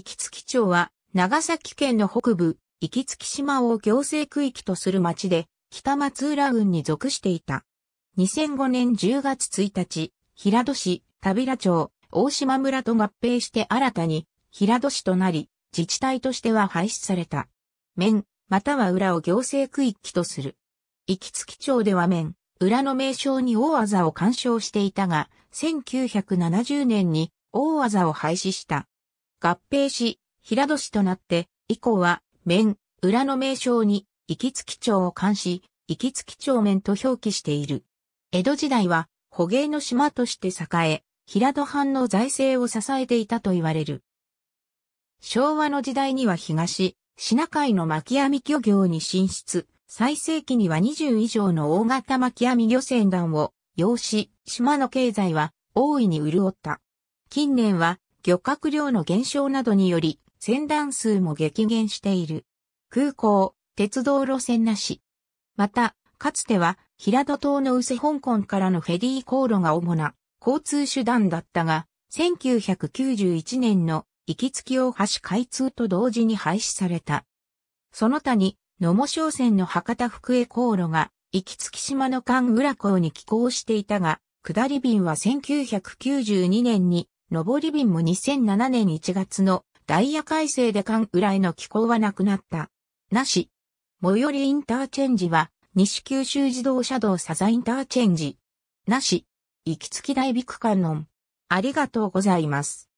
行月町は、長崎県の北部、行月島を行政区域とする町で、北松浦郡に属していた。2005年10月1日、平戸市、田平町、大島村と合併して新たに、平戸市となり、自治体としては廃止された。面、または裏を行政区域とする。行月町では面、裏の名称に大技を干渉していたが、1970年に大技を廃止した。合併し、平戸市となって、以降は、面、裏の名称に、行き月町を冠し、行き月町面と表記している。江戸時代は、捕鯨の島として栄え、平戸藩の財政を支えていたと言われる。昭和の時代には東、品海の巻網漁業に進出、最盛期には20以上の大型巻網漁船団を、養し、島の経済は大いに潤った。近年は漁獲量の減少などにより、船団数も激減している。空港、鉄道路線なし。また、かつては、平戸島の宇勢香港からのフェリー航路が主な交通手段だったが、1991年の行きつき大橋開通と同時に廃止された。その他に、野茂商船の博多福江航路が、行きつき島の間浦港に寄港していたが、下り便は1992年に上り便も2007年1月のダイヤ改正で関浦への寄港はなくなった。なし。最寄りインターチェンジは、西九州自動車道サザインターチェンジ。なし。行き着き大陸観音。ありがとうございます。